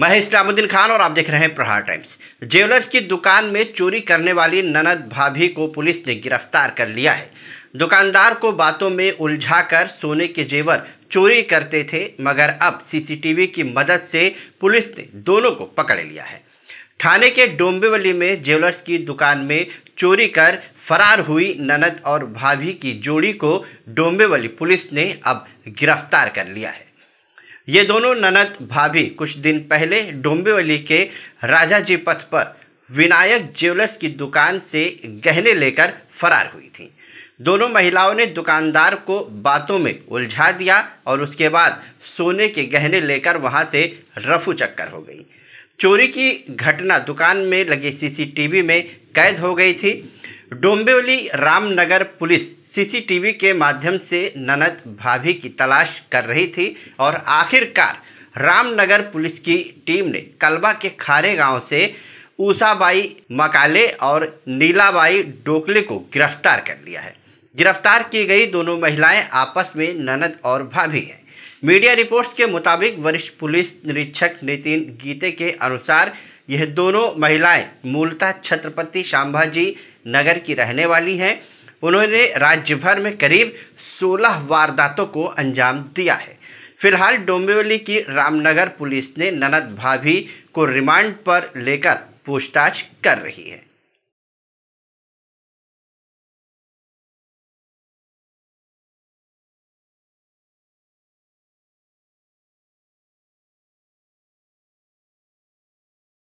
मैं इस्लामुद्दीन खान और आप देख रहे हैं प्रहार टाइम्स ज्वेलर्स की दुकान में चोरी करने वाली ननद भाभी को पुलिस ने गिरफ्तार कर लिया है दुकानदार को बातों में उलझाकर सोने के जेवर चोरी करते थे मगर अब सीसीटीवी की मदद से पुलिस ने दोनों को पकड़ लिया है थाने के डोंबिवली में ज्वेलर्स की दुकान में चोरी कर फरार हुई ननद और भाभी की जोड़ी को डोंबिवली पुलिस ने अब गिरफ्तार कर लिया है ये दोनों ननद भाभी कुछ दिन पहले डोंबिवली के राजा जी पथ पर विनायक ज्वेलर्स की दुकान से गहने लेकर फरार हुई थी दोनों महिलाओं ने दुकानदार को बातों में उलझा दिया और उसके बाद सोने के गहने लेकर वहां से रफू चक्कर हो गई चोरी की घटना दुकान में लगे सीसीटीवी में कैद हो गई थी डोंबिवली रामनगर पुलिस सीसीटीवी के माध्यम से ननद भाभी की तलाश कर रही थी और आखिरकार रामनगर पुलिस की टीम ने कलबा के खारे गांव से ऊषाबाई मकाले और नीलाबाई डोकले को गिरफ्तार कर लिया है गिरफ्तार की गई दोनों महिलाएं आपस में ननद और भाभी हैं मीडिया रिपोर्ट्स के मुताबिक वरिष्ठ पुलिस निरीक्षक नितिन गीते के अनुसार यह दोनों महिलाएं मूलतः छत्रपति शाम्भाजी नगर की रहने वाली हैं उन्होंने राज्य भर में करीब 16 वारदातों को अंजाम दिया है फिलहाल डोंबिवली की रामनगर पुलिस ने ननद भाभी को रिमांड पर लेकर पूछताछ कर रही है